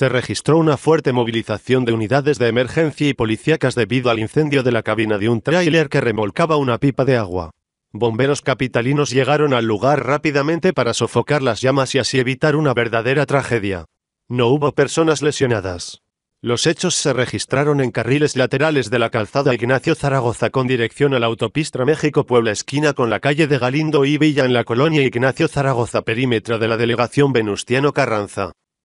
se registró una fuerte movilización de unidades de emergencia y policíacas debido al incendio de la cabina de un tráiler que remolcaba una pipa de agua. Bomberos capitalinos llegaron al lugar rápidamente para sofocar las llamas y así evitar una verdadera tragedia. No hubo personas lesionadas. Los hechos se registraron en carriles laterales de la calzada Ignacio Zaragoza con dirección a la autopista México-Puebla esquina con la calle de Galindo y Villa en la colonia Ignacio Zaragoza perímetro de la delegación Venustiano Carranza.